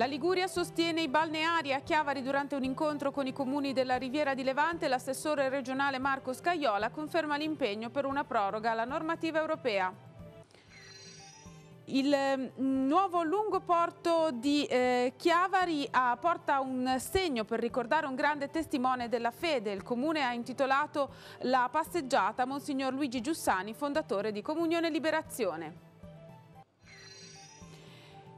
La Liguria sostiene i balneari a Chiavari durante un incontro con i comuni della Riviera di Levante. L'assessore regionale Marco Scaiola conferma l'impegno per una proroga alla normativa europea. Il ehm, nuovo lungo porto di eh, Chiavari ha, porta un segno per ricordare un grande testimone della fede. Il comune ha intitolato la passeggiata a Monsignor Luigi Giussani, fondatore di Comunione Liberazione.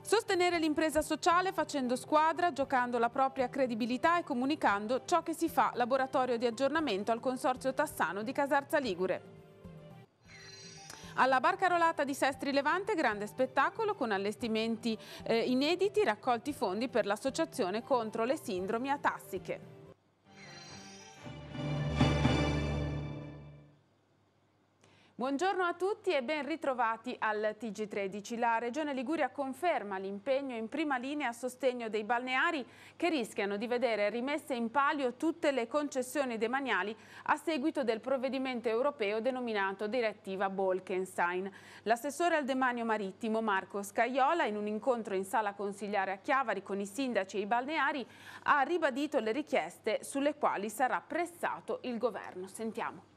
Sostenere l'impresa sociale facendo squadra, giocando la propria credibilità e comunicando ciò che si fa, laboratorio di aggiornamento al Consorzio Tassano di Casarza Ligure. Alla Barcarolata di Sestri Levante, grande spettacolo con allestimenti eh, inediti, raccolti fondi per l'associazione contro le sindromi atassiche. Buongiorno a tutti e ben ritrovati al TG13. La Regione Liguria conferma l'impegno in prima linea a sostegno dei balneari che rischiano di vedere rimesse in palio tutte le concessioni demaniali a seguito del provvedimento europeo denominato Direttiva Bolkenstein. L'assessore al demanio marittimo Marco Scaiola in un incontro in sala consigliare a Chiavari con i sindaci e i balneari ha ribadito le richieste sulle quali sarà pressato il governo. Sentiamo.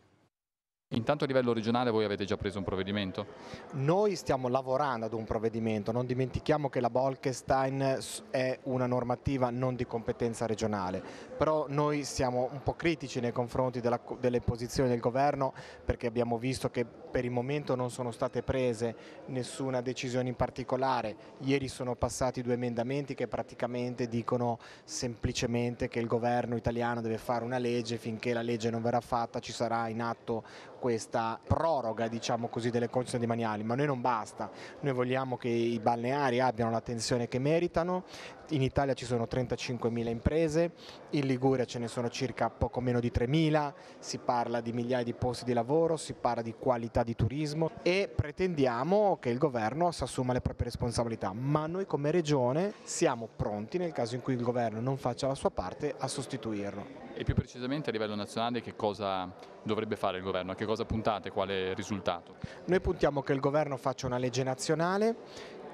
Intanto a livello regionale voi avete già preso un provvedimento? Noi stiamo lavorando ad un provvedimento, non dimentichiamo che la Bolkestein è una normativa non di competenza regionale, però noi siamo un po' critici nei confronti della, delle posizioni del governo perché abbiamo visto che per il momento non sono state prese nessuna decisione in particolare, ieri sono passati due emendamenti che praticamente dicono semplicemente che il governo italiano deve fare una legge, finché la legge non verrà fatta ci sarà in atto questa proroga diciamo così, delle concessioni demaniali, ma noi non basta, noi vogliamo che i balneari abbiano l'attenzione che meritano, in Italia ci sono 35.000 imprese, in Liguria ce ne sono circa poco meno di 3.000, si parla di migliaia di posti di lavoro, si parla di qualità di turismo e pretendiamo che il governo si assuma le proprie responsabilità, ma noi come regione siamo pronti nel caso in cui il governo non faccia la sua parte a sostituirlo e più precisamente a livello nazionale che cosa dovrebbe fare il governo, a che cosa puntate, quale risultato? Noi puntiamo che il governo faccia una legge nazionale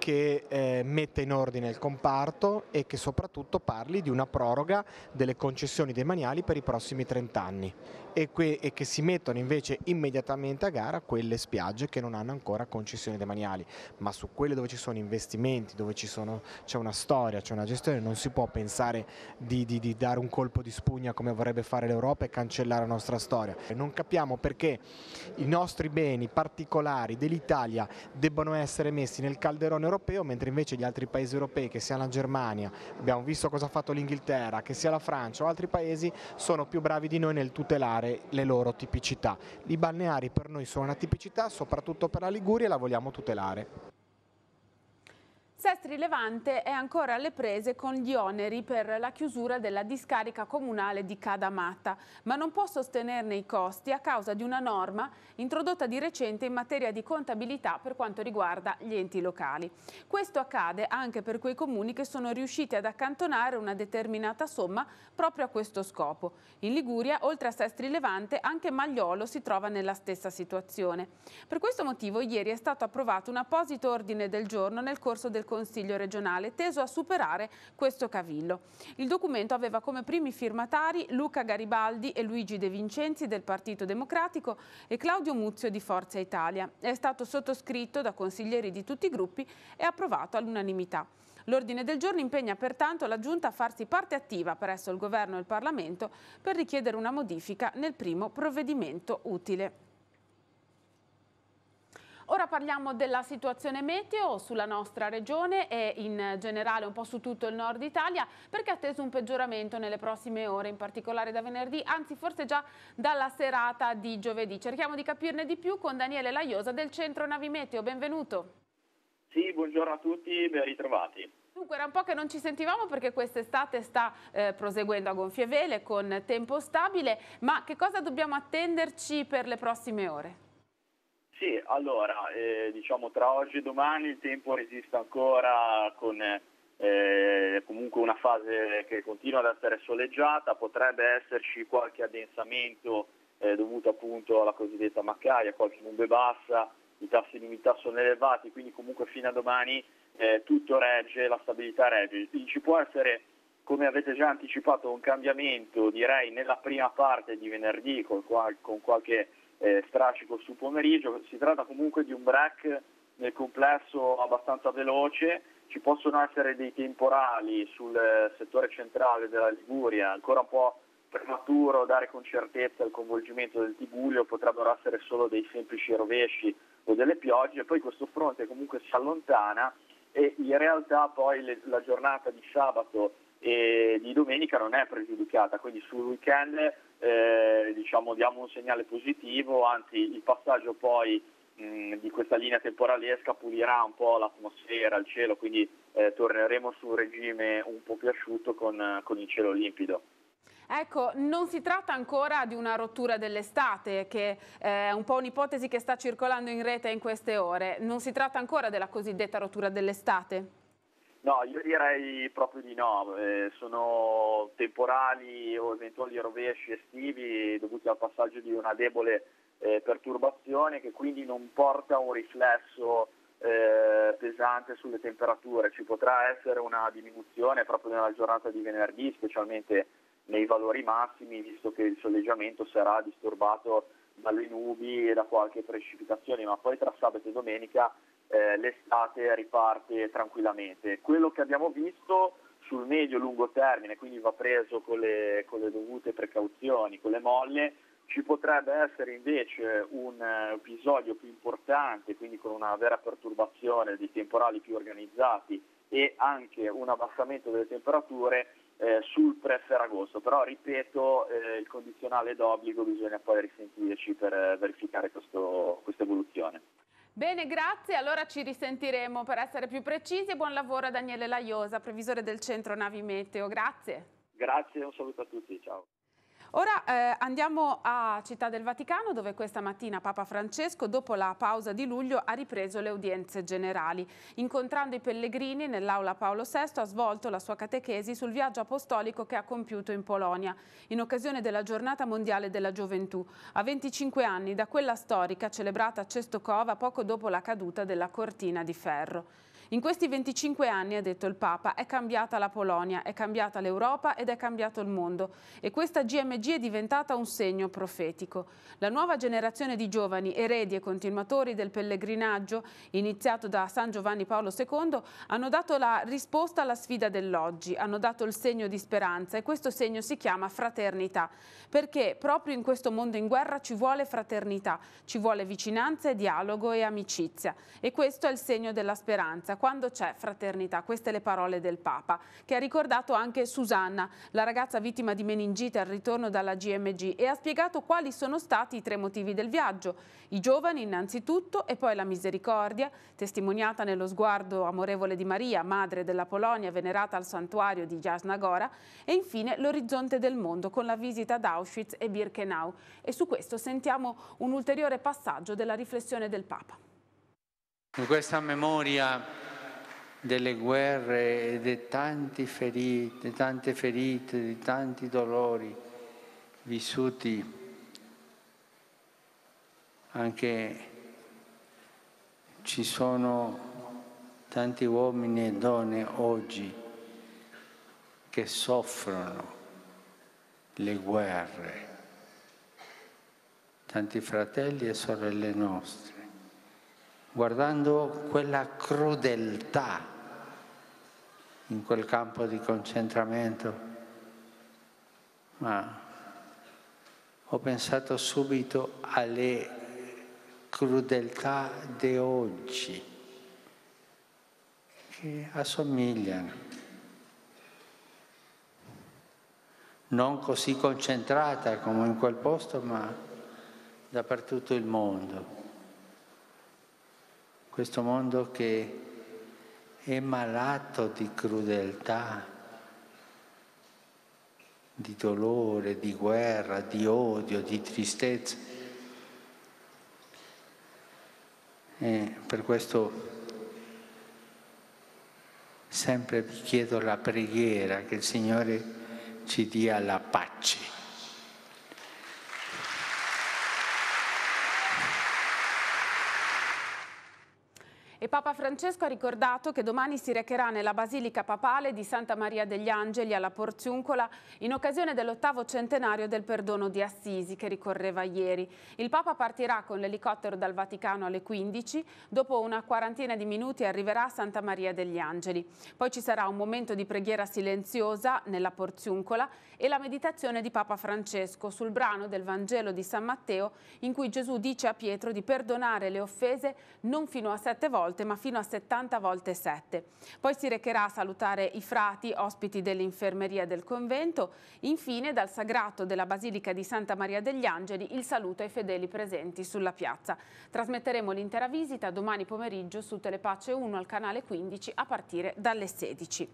che eh, metta in ordine il comparto e che soprattutto parli di una proroga delle concessioni demaniali per i prossimi 30 anni e, e che si mettano invece immediatamente a gara quelle spiagge che non hanno ancora concessioni demaniali, ma su quelle dove ci sono investimenti, dove c'è una storia, c'è una gestione, non si può pensare di, di, di dare un colpo di spugna come vorrebbe fare l'Europa e cancellare la nostra storia. Non capiamo perché i nostri beni particolari dell'Italia debbano essere messi nel calderone europeo, mentre invece gli altri paesi europei, che sia la Germania, abbiamo visto cosa ha fatto l'Inghilterra, che sia la Francia o altri paesi, sono più bravi di noi nel tutelare le loro tipicità. I balneari per noi sono una tipicità, soprattutto per la Liguria, e la vogliamo tutelare. Sestri Levante è ancora alle prese con gli oneri per la chiusura della discarica comunale di Cadamatta, ma non può sostenerne i costi a causa di una norma introdotta di recente in materia di contabilità per quanto riguarda gli enti locali. Questo accade anche per quei comuni che sono riusciti ad accantonare una determinata somma proprio a questo scopo. In Liguria, oltre a Sestri Levante, anche Magliolo si trova nella stessa situazione. Per questo motivo ieri è stato approvato un apposito ordine del giorno nel corso del Consiglio regionale, teso a superare questo cavillo. Il documento aveva come primi firmatari Luca Garibaldi e Luigi De Vincenzi del Partito Democratico e Claudio Muzio di Forza Italia. È stato sottoscritto da consiglieri di tutti i gruppi e approvato all'unanimità. L'ordine del giorno impegna pertanto la Giunta a farsi parte attiva presso il Governo e il Parlamento per richiedere una modifica nel primo provvedimento utile. Ora parliamo della situazione meteo sulla nostra regione e in generale un po' su tutto il nord Italia perché è atteso un peggioramento nelle prossime ore, in particolare da venerdì, anzi forse già dalla serata di giovedì. Cerchiamo di capirne di più con Daniele Laiosa del Centro Navi Meteo. Benvenuto. Sì, buongiorno a tutti, ben ritrovati. Dunque era un po' che non ci sentivamo perché quest'estate sta eh, proseguendo a gonfie vele con tempo stabile, ma che cosa dobbiamo attenderci per le prossime ore? Sì, allora, eh, diciamo tra oggi e domani il tempo resiste ancora con eh, comunque una fase che continua ad essere soleggiata, potrebbe esserci qualche addensamento eh, dovuto appunto alla cosiddetta macchiaia, qualche nube bassa, i tassi di umidità sono elevati, quindi comunque fino a domani eh, tutto regge, la stabilità regge. Quindi Ci può essere, come avete già anticipato, un cambiamento direi nella prima parte di venerdì con, qual- con qualche eh, strascico sul pomeriggio, si tratta comunque di un break nel complesso abbastanza veloce, ci possono essere dei temporali sul eh, settore centrale della Liguria, ancora un po' prematuro dare con certezza il coinvolgimento del Tiguglio, potrebbero essere solo dei semplici rovesci o delle piogge, poi questo fronte comunque si allontana e in realtà poi le, la giornata di sabato e di domenica non è pregiudicata, quindi sul weekend eh, diciamo, diamo un segnale positivo, anzi il passaggio poi mh, di questa linea temporalesca pulirà un po' l'atmosfera, il cielo, quindi eh, torneremo su un regime un po' più asciutto con, con il cielo limpido. Ecco, non si tratta ancora di una rottura dell'estate, che è eh, un po' un'ipotesi che sta circolando in rete in queste ore. Non si tratta ancora della cosiddetta rottura dell'estate? No, io direi proprio di no, eh, sono temporali o eventuali rovesci estivi dovuti al passaggio di una debole eh, perturbazione che quindi non porta un riflesso eh, pesante sulle temperature, ci potrà essere una diminuzione proprio nella giornata di venerdì, specialmente nei valori massimi, visto che il soleggiamento sarà disturbato dalle nubi e da qualche precipitazione, ma poi tra sabato e domenica eh, l'estate riparte tranquillamente. Quello che abbiamo visto sul medio-lungo e termine, quindi va preso con le, con le dovute precauzioni, con le molle, ci potrebbe essere invece un eh, episodio più importante, quindi con una vera perturbazione di temporali più organizzati e anche un abbassamento delle temperature eh, sul pre-ferragosto. Però ripeto, eh, il condizionale d'obbligo bisogna poi risentirci per eh, verificare questo, questa evoluzione. Bene, grazie. Allora ci risentiremo per essere più precisi. Buon lavoro a Daniele Laiosa, previsore del centro Navi Meteo. Grazie. Grazie, un saluto a tutti. Ciao. Ora eh, andiamo a Città del Vaticano dove questa mattina Papa Francesco dopo la pausa di luglio ha ripreso le udienze generali. Incontrando i pellegrini nell'aula Paolo VI ha svolto la sua catechesi sul viaggio apostolico che ha compiuto in Polonia in occasione della giornata mondiale della gioventù. A 25 anni da quella storica celebrata a Cestocova poco dopo la caduta della cortina di ferro. In questi 25 anni, ha detto il Papa, è cambiata la Polonia, è cambiata l'Europa ed è cambiato il mondo e questa GMG è diventata un segno profetico. La nuova generazione di giovani, eredi e continuatori del pellegrinaggio iniziato da San Giovanni Paolo II hanno dato la risposta alla sfida dell'oggi, hanno dato il segno di speranza e questo segno si chiama fraternità, perché proprio in questo mondo in guerra ci vuole fraternità, ci vuole vicinanza e dialogo e amicizia e questo è il segno della speranza quando c'è fraternità. Queste le parole del Papa, che ha ricordato anche Susanna, la ragazza vittima di meningite al ritorno dalla GMG, e ha spiegato quali sono stati i tre motivi del viaggio. I giovani innanzitutto e poi la misericordia, testimoniata nello sguardo amorevole di Maria, madre della Polonia, venerata al santuario di Jasnagora, e infine l'orizzonte del mondo con la visita ad Auschwitz e Birkenau. E su questo sentiamo un ulteriore passaggio della riflessione del Papa. In questa memoria delle guerre e di feriti, di tante ferite, di tanti dolori vissuti anche ci sono tanti uomini e donne oggi che soffrono le guerre, tanti fratelli e sorelle nostre guardando quella crudeltà in quel campo di concentramento. Ma ho pensato subito alle crudeltà di oggi che assomigliano. Non così concentrata come in quel posto, ma dappertutto il mondo questo mondo che è malato di crudeltà, di dolore, di guerra, di odio, di tristezza. E per questo sempre vi chiedo la preghiera che il Signore ci dia la pace. Papa Francesco ha ricordato che domani si recherà nella Basilica Papale di Santa Maria degli Angeli alla Porziuncola in occasione dell'ottavo centenario del perdono di Assisi che ricorreva ieri. Il Papa partirà con l'elicottero dal Vaticano alle 15, dopo una quarantina di minuti arriverà a Santa Maria degli Angeli. Poi ci sarà un momento di preghiera silenziosa nella Porziuncola e la meditazione di Papa Francesco sul brano del Vangelo di San Matteo in cui Gesù dice a Pietro di perdonare le offese non fino a sette volte ma ma fino a 70 volte 7. Poi si recherà a salutare i frati, ospiti dell'infermeria del convento. Infine, dal sagrato della Basilica di Santa Maria degli Angeli, il saluto ai fedeli presenti sulla piazza. Trasmetteremo l'intera visita domani pomeriggio su Telepace 1 al canale 15 a partire dalle 16.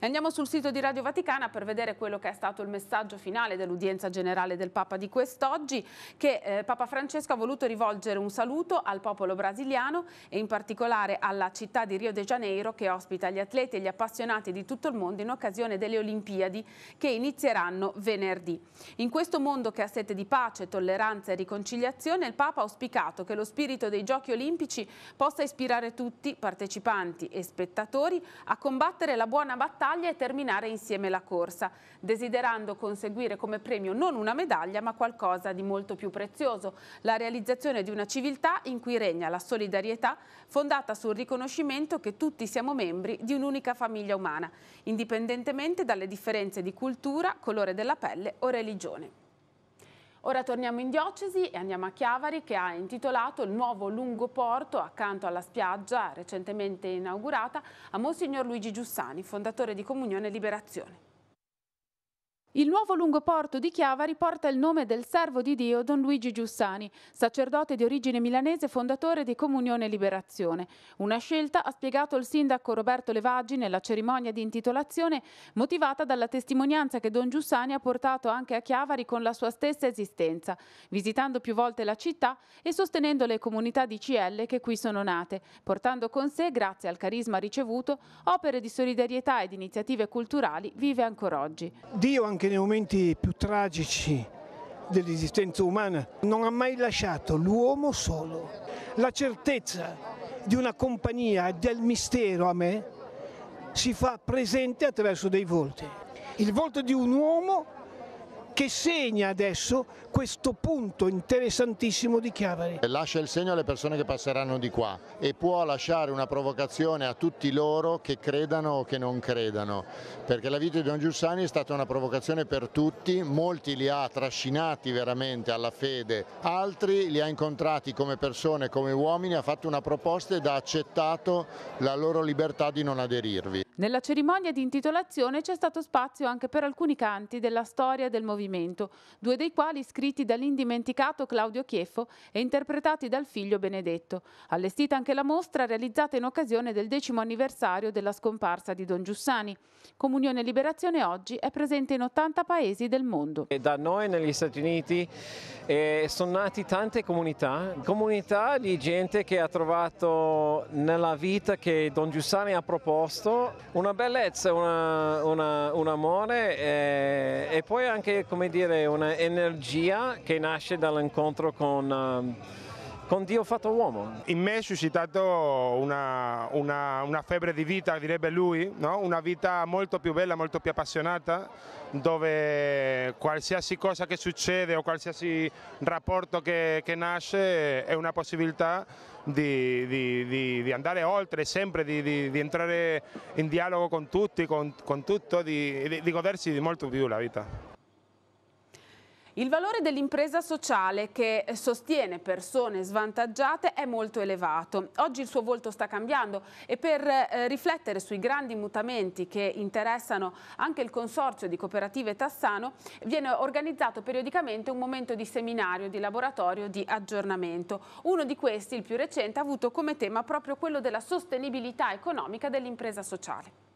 Andiamo sul sito di Radio Vaticana per vedere quello che è stato il messaggio finale dell'udienza generale del Papa di quest'oggi, che eh, Papa Francesco ha voluto rivolgere un saluto al popolo brasiliano e in particolare alla città di Rio de Janeiro che ospita gli atleti e gli appassionati di tutto il mondo in occasione delle Olimpiadi che inizieranno venerdì. In questo mondo che ha sete di pace, tolleranza e riconciliazione, il Papa ha auspicato che lo spirito dei Giochi Olimpici possa ispirare tutti, partecipanti e spettatori, a combattere la buona battaglia e terminare insieme la corsa, desiderando conseguire come premio non una medaglia ma qualcosa di molto più prezioso, la realizzazione di una civiltà in cui regna la solidarietà fondata sul il riconoscimento che tutti siamo membri di un'unica famiglia umana, indipendentemente dalle differenze di cultura, colore della pelle o religione. Ora torniamo in diocesi e andiamo a Chiavari che ha intitolato il nuovo lungoporto accanto alla spiaggia recentemente inaugurata a Monsignor Luigi Giussani, fondatore di Comunione e Liberazione. Il nuovo lungoporto di Chiavari porta il nome del servo di Dio Don Luigi Giussani, sacerdote di origine milanese fondatore di Comunione e Liberazione. Una scelta, ha spiegato il sindaco Roberto Levaggi nella cerimonia di intitolazione, motivata dalla testimonianza che Don Giussani ha portato anche a Chiavari con la sua stessa esistenza, visitando più volte la città e sostenendo le comunità di CL che qui sono nate, portando con sé, grazie al carisma ricevuto, opere di solidarietà ed iniziative culturali vive ancora oggi. Dio anche nei momenti più tragici dell'esistenza umana, non ha mai lasciato l'uomo solo. La certezza di una compagnia, del mistero a me, si fa presente attraverso dei volti. Il volto di un uomo che segna adesso questo punto interessantissimo di Chiavari. Lascia il segno alle persone che passeranno di qua e può lasciare una provocazione a tutti loro che credano o che non credano, perché la vita di Don Giussani è stata una provocazione per tutti, molti li ha trascinati veramente alla fede, altri li ha incontrati come persone, come uomini, ha fatto una proposta ed ha accettato la loro libertà di non aderirvi. Nella cerimonia di intitolazione c'è stato spazio anche per alcuni canti della storia del movimento Movimento, due dei quali scritti dall'indimenticato Claudio Chieffo e interpretati dal figlio Benedetto. Allestita anche la mostra realizzata in occasione del decimo anniversario della scomparsa di Don Giussani. Comunione e Liberazione oggi è presente in 80 paesi del mondo. Da noi negli Stati Uniti eh, sono nati tante comunità, comunità di gente che ha trovato nella vita che Don Giussani ha proposto una bellezza, una, una, un amore e, eh, e poi anche come dire, un'energia che nasce dall'incontro con... Um, con Dio fatto uomo. In me è suscitato una, una, una febbre di vita, direbbe lui, no? una vita molto più bella, molto più appassionata, dove qualsiasi cosa che succede o qualsiasi rapporto che, che nasce è una possibilità di, di, di, di andare oltre, sempre di, entrare in dialogo con tutti, con, con tutto, di godersi molto più la vita. Il valore dell'impresa sociale che eh, sostiene persone svantaggiate è molto elevato. Oggi il suo volto sta cambiando e per eh, riflettere sui grandi mutamenti che interessano anche il Consorzio di Cooperative Tassano viene organizzato periodicamente un momento di seminario, di laboratorio, di aggiornamento. Uno di questi, il più recente, ha avuto come tema proprio quello della sostenibilità economica dell'impresa sociale.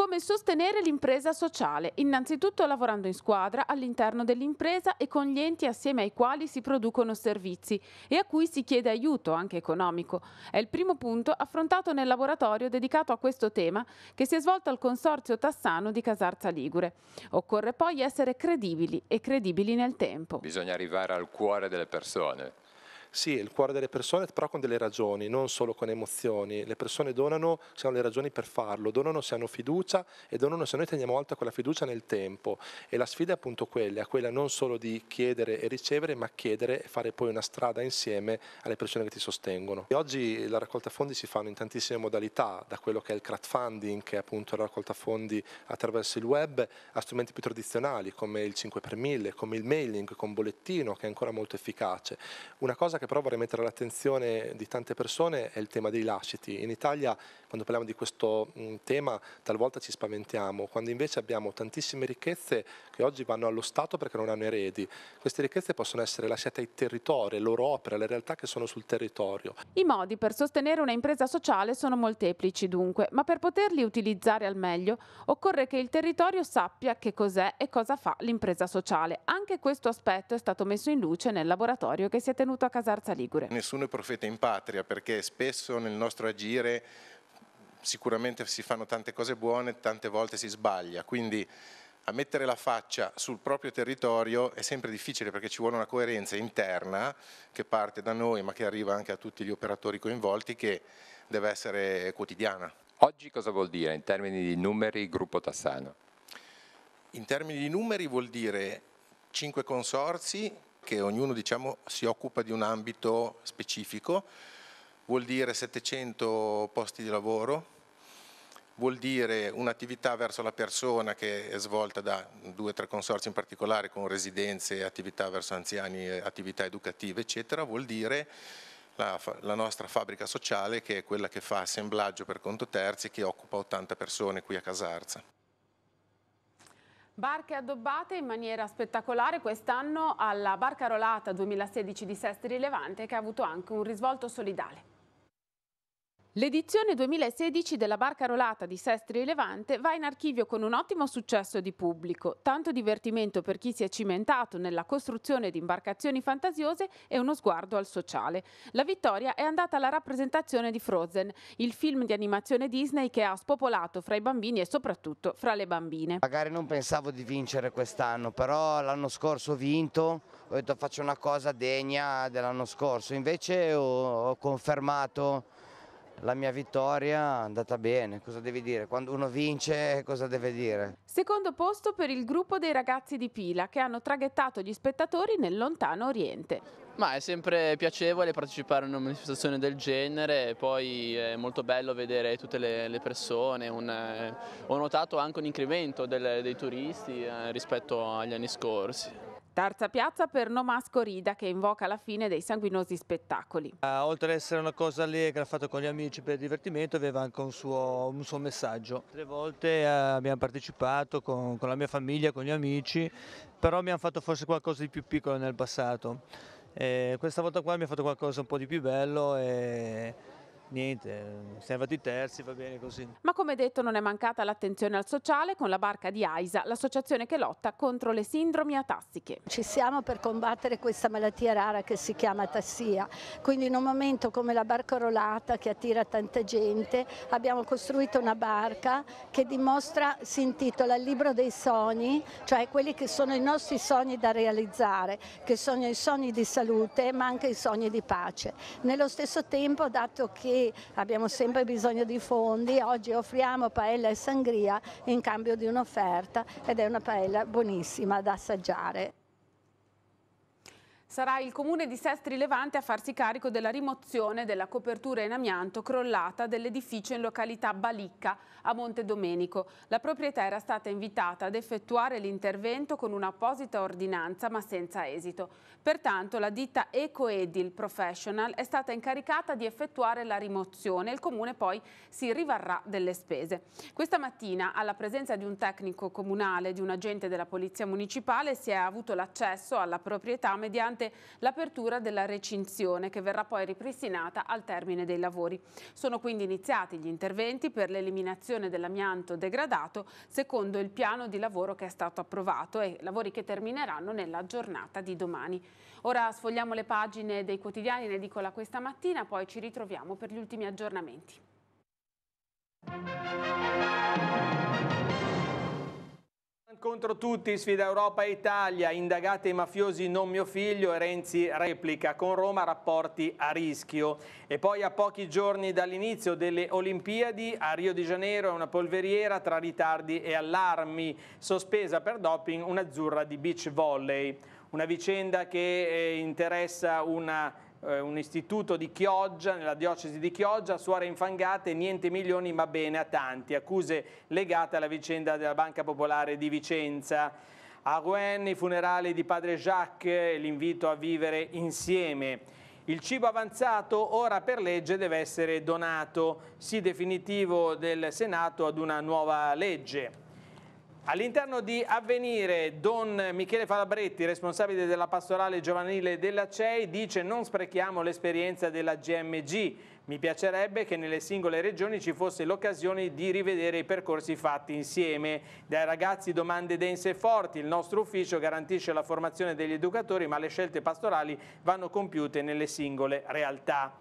Come sostenere l'impresa sociale? Innanzitutto lavorando in squadra all'interno dell'impresa e con gli enti assieme ai quali si producono servizi e a cui si chiede aiuto anche economico. È il primo punto affrontato nel laboratorio dedicato a questo tema che si è svolto al Consorzio Tassano di Casarza Ligure. Occorre poi essere credibili e credibili nel tempo. Bisogna arrivare al cuore delle persone sì, il cuore delle persone, però con delle ragioni, non solo con emozioni. Le persone donano se hanno le ragioni per farlo, donano se hanno fiducia e donano se noi teniamo alta quella fiducia nel tempo. E la sfida è appunto quella, quella non solo di chiedere e ricevere, ma chiedere e fare poi una strada insieme alle persone che ti sostengono. E oggi la raccolta fondi si fanno in tantissime modalità, da quello che è il crowdfunding, che è appunto la raccolta fondi attraverso il web, a strumenti più tradizionali come il 5 per 1000, come il mailing, con bollettino, che è ancora molto efficace. Una cosa cosa che però vorrei mettere all'attenzione di tante persone è il tema dei lasciti. In Italia quando parliamo di questo mm, tema talvolta ci spaventiamo, quando invece abbiamo tantissime ricchezze che oggi vanno allo Stato perché non hanno eredi. Queste ricchezze possono essere lasciate ai territori, alle loro opere, alle realtà che sono sul territorio. I modi per sostenere una impresa sociale sono molteplici dunque, ma per poterli utilizzare al meglio occorre che il territorio sappia che cos'è e cosa fa l'impresa sociale. Anche questo aspetto è stato messo in luce nel laboratorio che si è tenuto a casa Sarza Ligure. Nessuno è profeta in patria perché spesso nel nostro agire sicuramente si fanno tante cose buone, e tante volte si sbaglia, quindi a mettere la faccia sul proprio territorio è sempre difficile perché ci vuole una coerenza interna che parte da noi ma che arriva anche a tutti gli operatori coinvolti che deve essere quotidiana. Oggi cosa vuol dire in termini di numeri Gruppo Tassano? In termini di numeri vuol dire 5 consorsi che ognuno diciamo, si occupa di un ambito specifico, vuol dire 700 posti di lavoro, vuol dire un'attività verso la persona che è svolta da due o tre consorzi in particolare con residenze, attività verso anziani, attività educative eccetera, vuol dire la, la, nostra fabbrica sociale che è quella che fa assemblaggio per conto terzi che occupa 80 persone qui a Casarza. Barche addobbate in maniera spettacolare quest'anno alla Barca Rolata 2016 di Sestri Levante che ha avuto anche un risvolto solidale. L'edizione 2016 della Barca Rolata di Sestri Levante va in archivio con un ottimo successo di pubblico, tanto divertimento per chi si è cimentato nella costruzione di imbarcazioni fantasiose e uno sguardo al sociale. La vittoria è andata alla rappresentazione di Frozen, il film di animazione Disney che ha spopolato fra i bambini e soprattutto fra le bambine. Magari non pensavo di vincere quest'anno, però l'anno scorso ho vinto, ho detto faccio una cosa degna dell'anno scorso, invece ho confermato la mia vittoria è andata bene, cosa devi dire? Quando uno vince cosa deve dire? Secondo posto per il gruppo dei ragazzi di Pila che hanno traghettato gli spettatori nel lontano oriente. Ma è sempre piacevole partecipare a una manifestazione del genere, poi è molto bello vedere tutte le, le persone, un, eh, ho notato anche un incremento del, dei turisti eh, rispetto agli anni scorsi. Terza piazza per Nomasco Rida che invoca la fine dei sanguinosi spettacoli. Eh, oltre ad essere una cosa allegra fatta con gli amici per divertimento aveva anche un suo, un suo messaggio. Tre volte eh, abbiamo partecipato con, con la mia famiglia, con gli amici, però abbiamo fatto forse qualcosa di più piccolo nel passato. E eh, questa volta qua mi ha fatto qualcosa un po' di più bello e niente, eh, siamo fatti terzi, va bene così. Ma come detto non è mancata l'attenzione al sociale con la barca di AISA, l'associazione che lotta contro le sindromi atassiche. Ci siamo per combattere questa malattia rara che si chiama atassia, quindi in un momento come la barca rolata che attira tanta gente abbiamo costruito una barca che dimostra, si intitola Il libro dei sogni, cioè quelli che sono i nostri sogni da realizzare, che sono i sogni di salute ma anche i sogni di pace. Nello stesso tempo, dato che abbiamo sempre bisogno di fondi. Oggi offriamo paella e sangria in cambio di un'offerta ed è una paella buonissima da assaggiare. Sarà il comune di Sestri Levante a farsi carico della rimozione della copertura in amianto crollata dell'edificio in località Balicca a Monte Domenico. La proprietà era stata invitata ad effettuare l'intervento con un'apposita ordinanza ma senza esito. Pertanto la ditta Ecoedil Professional è stata incaricata di effettuare la rimozione e il comune poi si rivarrà delle spese. Questa mattina alla presenza di un tecnico comunale e di un agente della Polizia Municipale si è avuto l'accesso alla proprietà mediante durante l'apertura della recinzione che verrà poi ripristinata al termine dei lavori. Sono quindi iniziati gli interventi per l'eliminazione dell'amianto degradato secondo il piano di lavoro che è stato approvato e lavori che termineranno nella giornata di domani. Ora sfogliamo le pagine dei quotidiani in edicola questa mattina, poi ci ritroviamo per gli ultimi aggiornamenti. contro tutti, sfida Europa e Italia, indagate i mafiosi non mio figlio e Renzi replica, con Roma rapporti a rischio. E poi a pochi giorni dall'inizio delle Olimpiadi a Rio di Janeiro è una polveriera tra ritardi e allarmi, sospesa per doping un'azzurra di beach volley. Una vicenda che eh, interessa una eh, un istituto di Chioggia, nella diocesi di Chioggia, suore infangate, niente milioni ma bene a tanti, accuse legate alla vicenda della Banca Popolare di Vicenza. A Rouen i funerali di padre Jacques, l'invito a vivere insieme. Il cibo avanzato ora per legge deve essere donato, sì definitivo del Senato ad una nuova legge. All'interno di Avvenire, Don Michele Falabretti, responsabile della pastorale giovanile della CEI, dice non sprechiamo l'esperienza della GMG. Mi piacerebbe che nelle singole regioni ci fosse l'occasione di rivedere i percorsi fatti insieme. Dai ragazzi domande dense e forti, il nostro ufficio garantisce la formazione degli educatori, ma le scelte pastorali vanno compiute nelle singole realtà.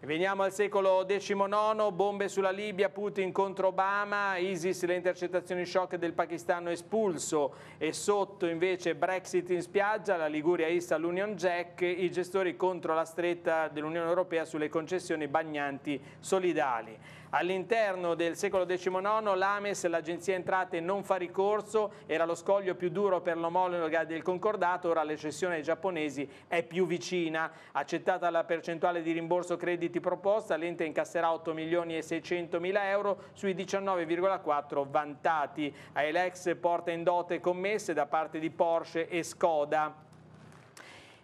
Veniamo al secolo XIX, bombe sulla Libia, Putin contro Obama, ISIS le intercettazioni shock del Pakistano espulso e sotto invece Brexit in spiaggia, la Liguria issa l'Union Jack, i gestori contro la stretta dell'Unione Europea sulle concessioni bagnanti solidali. All'interno del secolo XIX l'Ames, l'Agenzia Entrate, non fa ricorso, era lo scoglio più duro per l'omologa del concordato, ora l'eccezione ai giapponesi è più vicina. Accettata la percentuale di rimborso crediti proposta, l'ente incasserà 8 milioni e 600 mila euro sui 19,4 vantati. A Elex porta in dote commesse da parte di Porsche e Skoda.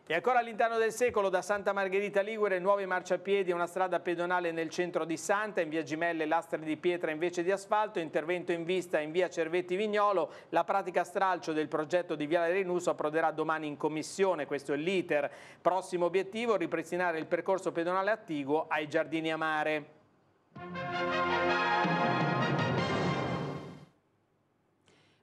E ancora all'interno del secolo, da Santa Margherita Ligure, nuovi marciapiedi e una strada pedonale nel centro di Santa, in via Gimelle lastre di pietra invece di asfalto, intervento in vista in via Cervetti Vignolo, la pratica stralcio del progetto di Viale Renuso approderà domani in commissione, questo è l'iter. Prossimo obiettivo, ripristinare il percorso pedonale attiguo ai giardini a mare.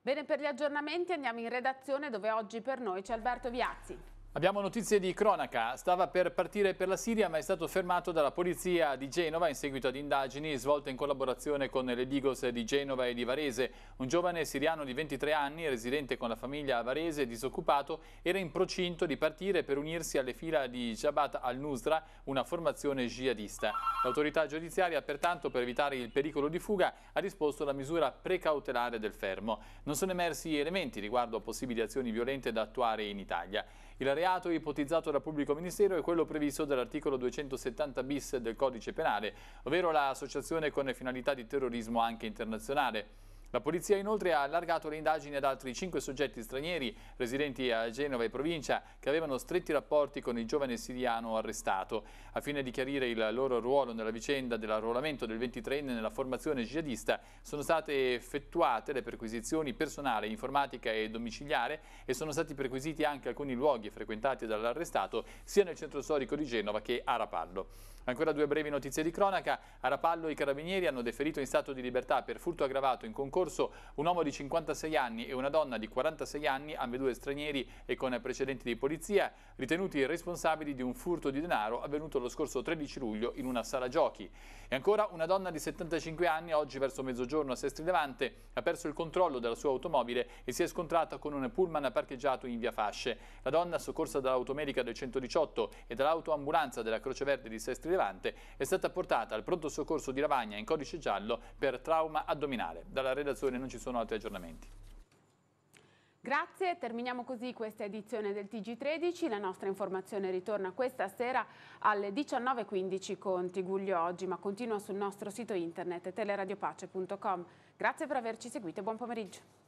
Bene, per gli aggiornamenti andiamo in redazione dove oggi per noi c'è Alberto Viazzi. Abbiamo notizie di cronaca. Stava per partire per la Siria ma è stato fermato dalla polizia di Genova in seguito ad indagini svolte in collaborazione con le Digos di Genova e di Varese. Un giovane siriano di 23 anni, residente con la famiglia a Varese, disoccupato, era in procinto di partire per unirsi alle fila di Jabhat al-Nusra, una formazione jihadista. L'autorità giudiziaria, pertanto, per evitare il pericolo di fuga, ha disposto la misura precautelare del fermo. Non sono emersi elementi riguardo a possibili azioni violente da attuare in Italia. Il reato ipotizzato dal pubblico ministero è quello previsto dall'articolo 270 bis del codice penale, ovvero l'associazione con finalità di terrorismo anche internazionale. La polizia inoltre ha allargato le indagini ad altri cinque soggetti stranieri residenti a Genova e provincia che avevano stretti rapporti con il giovane siriano arrestato. A fine di chiarire il loro ruolo nella vicenda dell'arruolamento del 23enne nella formazione jihadista sono state effettuate le perquisizioni personale, informatica e domiciliare e sono stati perquisiti anche alcuni luoghi frequentati dall'arrestato sia nel centro storico di Genova che a Rapallo. Ancora due brevi notizie di cronaca. A Rapallo i carabinieri hanno deferito in stato di libertà per furto aggravato in concorso un uomo di 56 anni e una donna di 46 anni, ambedue stranieri e con precedenti di polizia, ritenuti responsabili di un furto di denaro avvenuto lo scorso 13 luglio in una sala giochi. E ancora una donna di 75 anni, oggi verso mezzogiorno a Sestri Levante, ha perso il controllo della sua automobile e si è scontrata con un pullman parcheggiato in via Fasce. La donna, soccorsa dall'automedica del 118 e dall'autoambulanza della Croce Verde di Sestri rilevante, è stata portata al pronto soccorso di Lavagna in codice giallo per trauma addominale. Dalla redazione non ci sono altri aggiornamenti. Grazie, terminiamo così questa edizione del TG13. La nostra informazione ritorna questa sera alle 19.15 con Tiguglio Oggi, ma continua sul nostro sito internet teleradiopace.com. Grazie per averci seguito e buon pomeriggio.